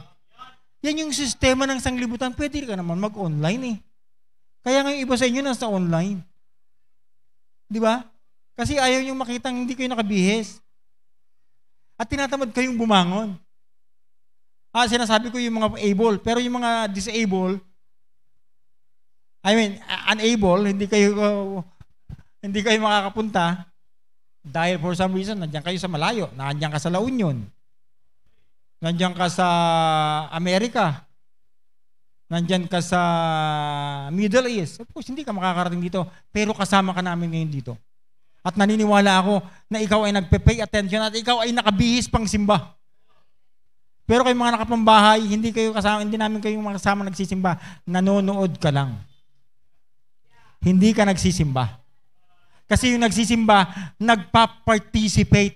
Yan yung sistema ng sanglibutan. Pwede ka naman mag-online eh. Kaya nga yung iba sa inyo nasa online. Di ba? Kasi ayaw niyong makita hindi kayo nakabihis. At tinatamad kayong bumangon. Ah, sinasabi ko yung mga able, pero yung mga disabled, I mean, unable, hindi kayo hindi kayo makakapunta dahil for some reason, nandiyan kayo sa malayo, nandiyan ka sa La Union, nandiyan ka sa Amerika, nandyan ka sa Middle East, of course, hindi ka makakarating dito, pero kasama ka namin ngayon dito. At naniniwala ako na ikaw ay nagpe-pay attention at ikaw ay nakabihis pang simba. Pero kayong mga nakapambahay, hindi kayo kasama, hindi namin kayong mga kasama nagsisimba. Nanonood ka lang. Hindi ka nagsisimba. Kasi yung nagsisimba, nagpa-participate.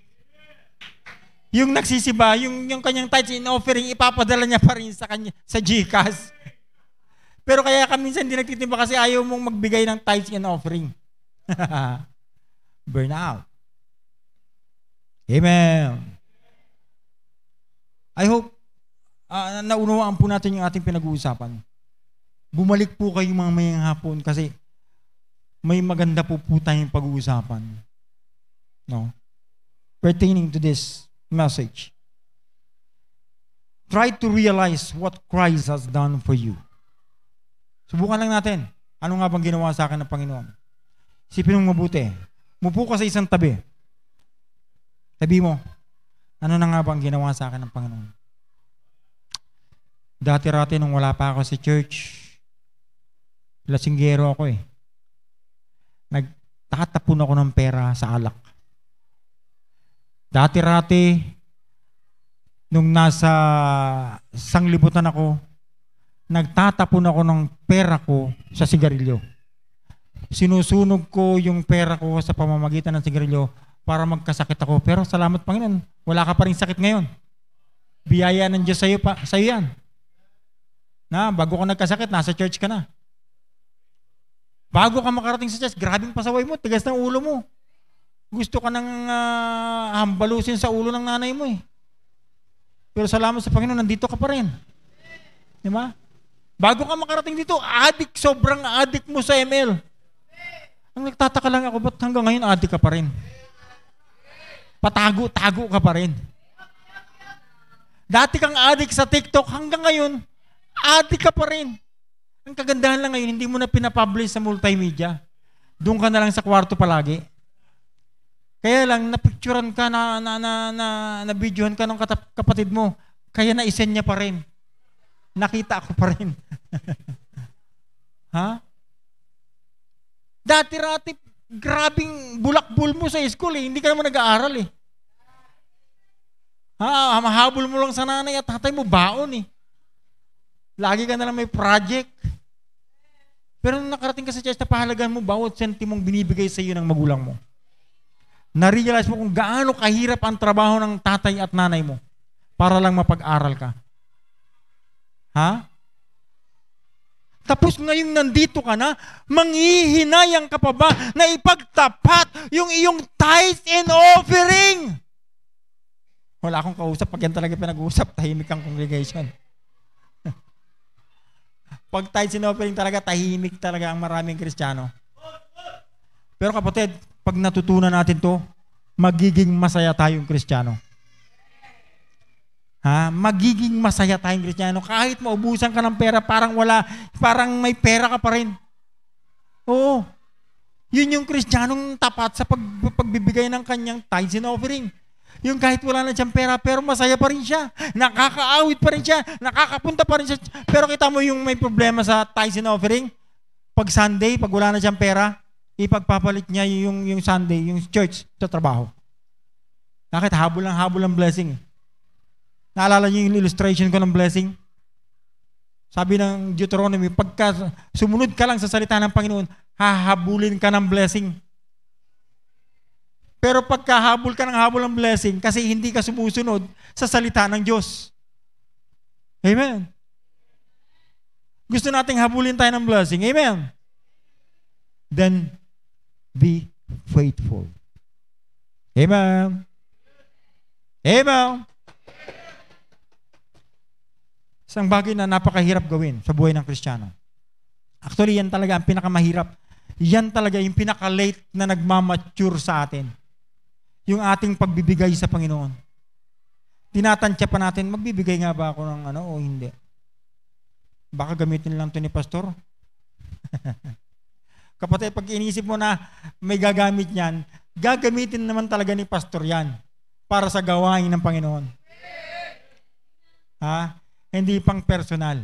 Yung nagsisimba, yung, yung kanyang tithes in offering, ipapadala niya pa rin sa, kanya, sa Gcash. Pero kaya ka minsan hindi nagtitimba kasi ayaw mong magbigay ng tithes and offering. Burn out. Amen. I hope uh, ah, naunawaan po natin yung ating pinag-uusapan. Bumalik po kayo mga mayang hapon kasi may maganda po po tayong pag-uusapan. No? Pertaining to this message. Try to realize what Christ has done for you. Subukan lang natin. Ano nga bang ginawa sa akin ng Panginoon? Sipin mong mabuti. Mupo ka sa isang tabi. Tabi mo, ano na nga bang ginawa sa akin ng Panginoon? Dati-rati nung wala pa ako sa church, lasinggero ako eh. Nagtatapon ako ng pera sa alak. Dati-rati, nung nasa sanglibutan ako, nagtatapon ako ng pera ko sa sigarilyo. Sinusunog ko yung pera ko sa pamamagitan ng sigarilyo para magkasakit ako. Pero salamat Panginoon, wala ka pa rin sakit ngayon. Biyaya ng Diyos sa iyo, pa, sa iyo yan. Na, bago ka nagkasakit, nasa church ka na. Bago ka makarating sa church, grabing pasaway mo, tigas ng ulo mo. Gusto ka nang uh, ah, hambalusin sa ulo ng nanay mo eh. Pero salamat sa Panginoon, nandito ka pa rin. Di ba? Bago ka makarating dito, adik, sobrang adik mo sa ML. Ang nagtataka lang ako, ba't hanggang ngayon adik ka pa rin? Patago-tago ka pa rin. Dati kang adik sa TikTok, hanggang ngayon, adik ka pa rin. Ang kagandahan lang ngayon, hindi mo na pinapublish sa multimedia. Doon ka na lang sa kwarto palagi. Kaya lang, napicturan ka, na, na, na, na, na videohan ka ng kapatid mo. Kaya na-send niya pa rin nakita ko pa rin. ha? Dati-rati, grabing bulakbul mo sa school eh. Hindi ka naman nag-aaral eh. Ha, mahabol mo lang sa nanay at tatay mo baon eh. Lagi ka na lang may project. Pero nung nakarating ka sa church, napahalagan mo bawat sentimong binibigay sa iyo ng magulang mo. Na-realize mo kung gaano kahirap ang trabaho ng tatay at nanay mo para lang mapag-aral ka. Ha? Tapos ngayong nandito ka na, manghihinayang ka pa ba na ipagtapat yung iyong tithes and offering? Wala akong kausap. Pag yan talaga pinag-uusap, tahimik ang congregation. Pag tithes and offering talaga, tahimik talaga ang maraming kristyano. Pero kapatid, pag natutunan natin to, magiging masaya tayong kristyano. Ha? Magiging masaya tayong Kristiyano. Kahit maubusan ka ng pera, parang wala, parang may pera ka pa rin. Oo. Yun yung Kristiyanong tapat sa pag, pagbibigay ng kanyang tithes and offering. Yung kahit wala na siyang pera, pero masaya pa rin siya. Nakakaawit pa rin siya. Nakakapunta pa rin siya. Pero kita mo yung may problema sa tithes and offering. Pag Sunday, pag wala na siyang pera, ipagpapalit niya yung, yung Sunday, yung church, sa trabaho. Bakit? Habol lang habol ang blessing. Eh. Naalala niyo yung illustration ko ng blessing? Sabi ng Deuteronomy, pagka sumunod ka lang sa salita ng Panginoon, hahabulin ka ng blessing. Pero pagkahabol ka ng habol ng blessing, kasi hindi ka sumusunod sa salita ng Diyos. Amen. Gusto nating habulin tayo ng blessing. Amen. Then, be faithful. Amen. Amen. Isang bagay na napakahirap gawin sa buhay ng Kristiyano. Actually, yan talaga ang pinakamahirap. Yan talaga yung pinaka-late na nagmamature sa atin. Yung ating pagbibigay sa Panginoon. Tinatantya pa natin, magbibigay nga ba ako ng ano o hindi? Baka gamitin lang to ni Pastor. Kapatid, pag inisip mo na may gagamit niyan, gagamitin naman talaga ni Pastor yan para sa gawain ng Panginoon. Ha? hindi pang personal,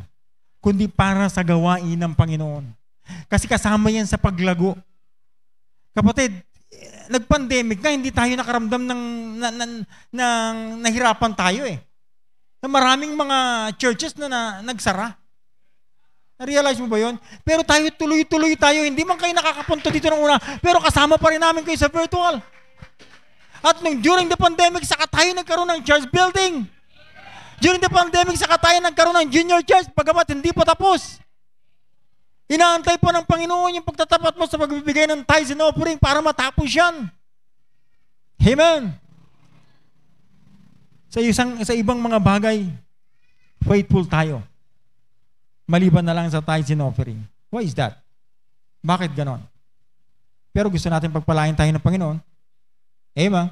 kundi para sa gawain ng Panginoon. Kasi kasama yan sa paglago. Kapatid, nag-pandemic na, hindi tayo nakaramdam ng, na, na, ng nahirapan tayo eh. Na maraming mga churches na, na nagsara. Na-realize mo ba yon? Pero tayo tuloy-tuloy tayo. Hindi man kayo nakakapunta dito ng una, pero kasama pa rin namin kayo sa virtual. At nung during the pandemic, saka tayo nagkaroon ng church building. During the pandemic, saka tayo nagkaroon ng junior church, pagamat hindi pa tapos. Inaantay pa ng Panginoon yung pagtatapat mo sa pagbibigay ng tithes and offering para matapos yan. Amen. Sa, isang, sa ibang mga bagay, faithful tayo. Maliban na lang sa tithes and offering. Why is that? Bakit ganon? Pero gusto natin pagpalain tayo ng Panginoon. Amen.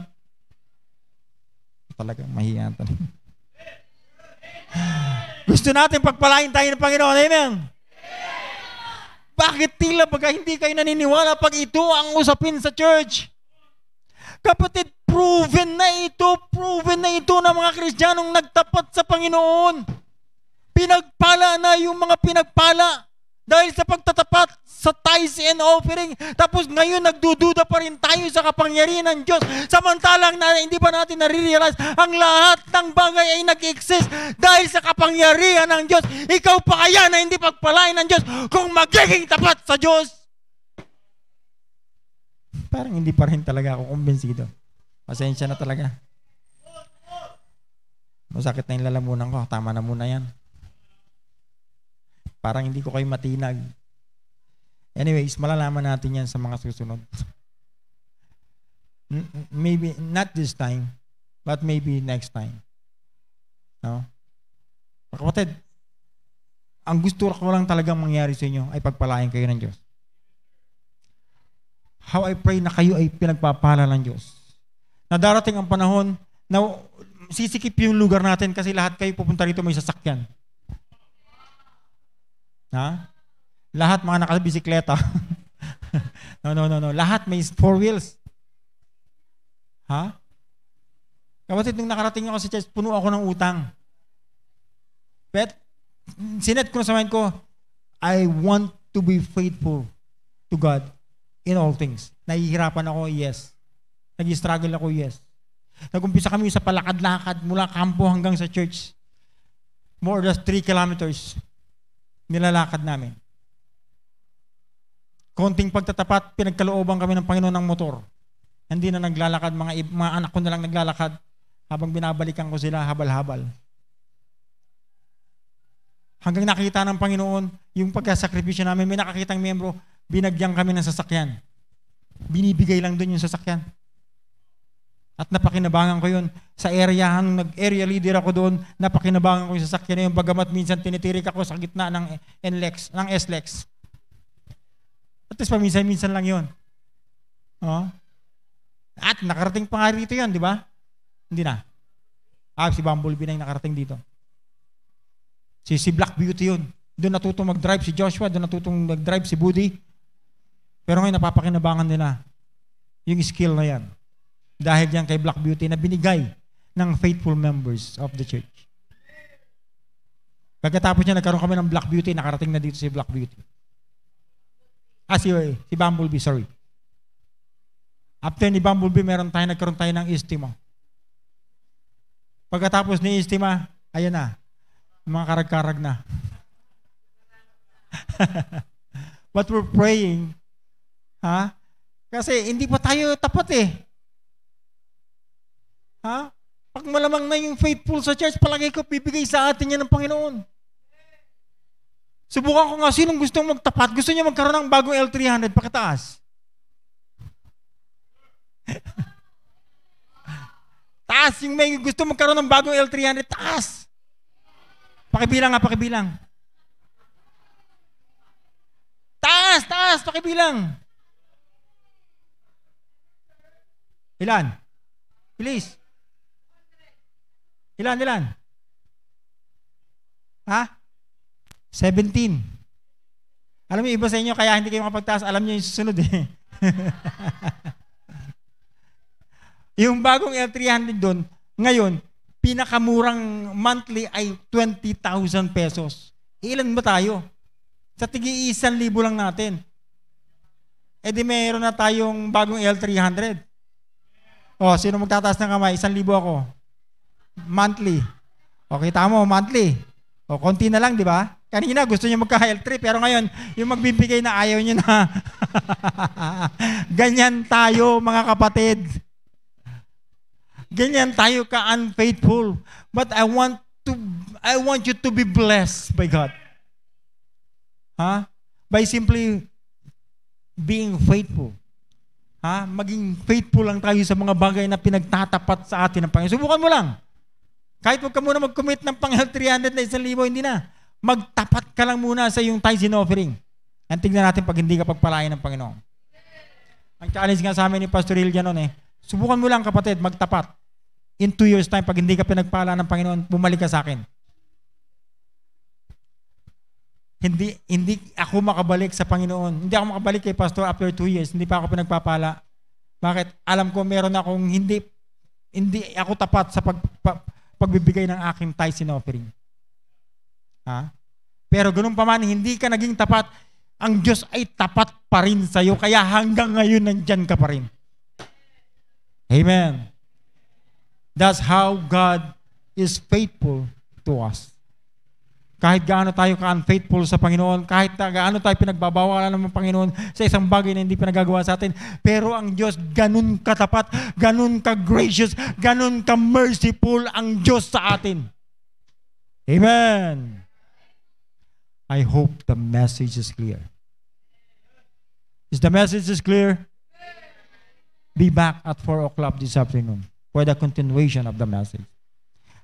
Talagang mahiyatan. Gusto natin pagpalain tayo ng Panginoon. Amen? Bakit tila pagka hindi kayo naniniwala pag ito ang usapin sa church? Kapatid, proven na ito, proven na ito ng mga Kristiyanong nagtapat sa Panginoon. Pinagpala na yung mga pinagpala dahil sa pagtatapat sa tithes and offering. Tapos ngayon nagdududa pa rin tayo sa kapangyarihan ng Diyos. Samantalang na, hindi pa natin nare-realize ang lahat ng bagay ay nag-exist dahil sa kapangyarihan ng Diyos. Ikaw pa kaya na hindi pagpalain ng Diyos kung magiging tapat sa Diyos. Parang hindi pa rin talaga ako kumbinsido. Pasensya na talaga. Masakit na yung lalamunan ko. Tama na muna yan. Parang hindi ko kayo matinag. Anyways, malalaman natin yan sa mga susunod. maybe, not this time, but maybe next time. No? Kapatid, ang gusto ko lang talagang mangyari sa inyo ay pagpalain kayo ng Diyos. How I pray na kayo ay pinagpapala ng Diyos. Na darating ang panahon na sisikip yung lugar natin kasi lahat kayo pupunta rito may sasakyan. Ha? Lahat mga nakabisikleta. no, no, no, no. Lahat may four wheels. Ha? Kapatid, nung nakarating ako sa church, puno ako ng utang. But, sinet ko sa mind ko, I want to be faithful to God in all things. Nahihirapan ako, yes. Nag-struggle ako, yes. Nag-umpisa kami sa palakad-lakad mula kampo hanggang sa church. More or less 3 kilometers nilalakad namin konting pagtatapat, pinagkalooban kami ng Panginoon ng motor. Hindi na naglalakad, mga, mga anak ko na lang naglalakad habang binabalikan ko sila habal-habal. Hanggang nakita ng Panginoon, yung pagkasakripisyo namin, may nakakitang miyembro, binagyan kami ng sasakyan. Binibigay lang doon yung sasakyan. At napakinabangan ko yun. Sa area, nag-area leader ako doon, napakinabangan ko yung sasakyan na yun. Bagamat minsan tinitirik ako sa gitna ng NLEX, ng SLEX. At least paminsan-minsan lang yun. Oh. At nakarating pa nga rito yun, di ba? Hindi na. Ah, si Bumblebee na yung nakarating dito. Si, si Black Beauty yun. Doon natutong mag-drive si Joshua, doon natutong mag-drive si Buddy. Pero ngayon napapakinabangan nila yung skill na yan. Dahil yan kay Black Beauty na binigay ng faithful members of the church. Pagkatapos niya, nagkaroon kami ng Black Beauty, nakarating na dito si Black Beauty. Ah, si, si Bumblebee, sorry. After ni Bumblebee, meron tayo, nagkaroon tayo ng istima. Pagkatapos ni istima, ayan na, mga karag-karag na. But we're praying, ha? Kasi hindi pa tayo tapat eh. Ha? Pag malamang na yung faithful sa church, palagi ko bibigay sa atin yan ng Panginoon. Subukan ko nga, sinong gustong magtapat? Gusto niya magkaroon ng bagong L300 pakataas. taas, yung may gusto magkaroon ng bagong L300, taas. Pakibilang nga, pakibilang. Taas, taas, pakibilang. Ilan? Bilis. Ilan, ilan? Ha? 17. Alam mo, iba sa inyo, kaya hindi kayo makapagtaas, alam niyo yung susunod eh. yung bagong L300 doon, ngayon, pinakamurang monthly ay 20,000 pesos. Ilan ba tayo? Sa tigi isang libo lang natin. E di mayroon na tayong bagong L300. O, sino magtataas ng kamay? Isang libo ako. Monthly. O, kita mo, monthly. O, oh, konti na lang, di ba? Kanina gusto niyo magka-health trip, pero ngayon, yung magbibigay na ayaw niyo na. Ganyan tayo, mga kapatid. Ganyan tayo ka unfaithful. But I want to I want you to be blessed by God. Ha? Huh? By simply being faithful. Ha? Maging faithful lang tayo sa mga bagay na pinagtatapat sa atin ng Panginoon. Subukan mo lang. Kahit huwag ka muna mag-commit ng pang 300 na 1,000, hindi na magtapat ka lang muna sa iyong tithes and offering. At tignan natin pag hindi ka pagpalain ng Panginoon. Ang challenge nga sa amin ni Pastor Ilja noon eh, subukan mo lang kapatid, magtapat. In two years time, pag hindi ka pinagpala ng Panginoon, bumalik ka sa akin. Hindi, hindi ako makabalik sa Panginoon. Hindi ako makabalik kay Pastor after two years. Hindi pa ako pinagpapala. Bakit? Alam ko meron akong hindi hindi ako tapat sa pag, pag, pagbibigay ng aking tithes and offering. Ha? Pero ganun pa man, hindi ka naging tapat, ang Diyos ay tapat pa rin sa iyo, kaya hanggang ngayon nandyan ka pa rin. Amen. That's how God is faithful to us. Kahit gaano tayo ka-unfaithful sa Panginoon, kahit gaano tayo pinagbabawalan ng Panginoon sa isang bagay na hindi pinagagawa sa atin, pero ang Diyos, ganun katapat, ganun ka-gracious, ganun ka-merciful ang Diyos sa atin. Amen. I hope the message is clear. Is the message is clear? Be back at 4 o'clock this afternoon for the continuation of the message.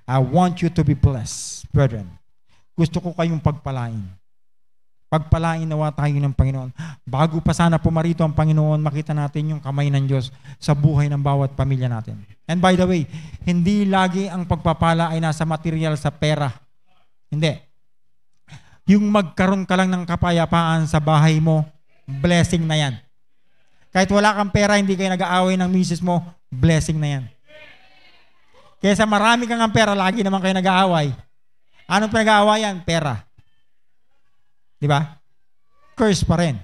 I want you to be blessed, brethren. Gusto ko kayong pagpalain. Pagpalain nawa tayo ng Panginoon. Bago pa sana pumarito ang Panginoon, makita natin yung kamay ng Diyos sa buhay ng bawat pamilya natin. And by the way, hindi lagi ang pagpapala ay nasa material sa pera. Hindi. Yung magkaroon ka lang ng kapayapaan sa bahay mo, blessing na yan. Kahit wala kang pera, hindi kayo nag-aaway ng misis mo, blessing na yan. Kesa marami kang ang pera, lagi naman kayo nag-aaway. Anong pinag-aawayan? Pera. Di ba? Curse pa rin.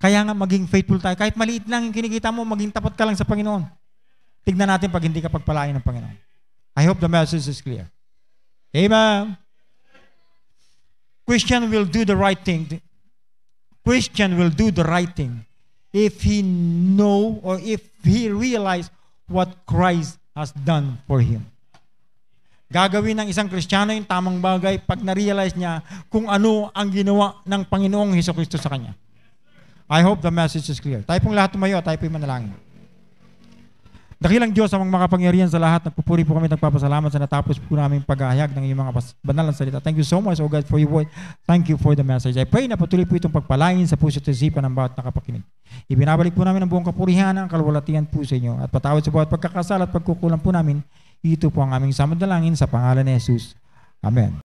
Kaya nga maging faithful tayo. Kahit maliit lang yung kinikita mo, maging tapat ka lang sa Panginoon. Tignan natin pag hindi ka pagpalain ng Panginoon. I hope the message is clear. Amen. Christian will do the right thing. Christian will do the right thing if he know or if he realize what Christ has done for him. Gagawin ng isang Kristiyano yung tamang bagay pag na-realize niya kung ano ang ginawa ng Panginoong Heso Kristo sa kanya. I hope the message is clear. Tayo pong lahat tumayo, tayo pong manalangin. Dakilang Diyos ang makapangyarihan sa lahat. Nagpupuri po kami at nagpapasalamat sa natapos po namin paghahayag ng iyong mga banal na salita. Thank you so much, O God, for your word. Thank you for the message. I pray na patuloy po itong pagpalain sa puso at isipan ng bawat nakapakinig. Ibinabalik po namin ang buong kapurihan ang kalwalatian po sa inyo at patawad sa bawat pagkakasal at pagkukulang po namin. Ito po ang aming samandalangin sa pangalan ni Jesus. Amen.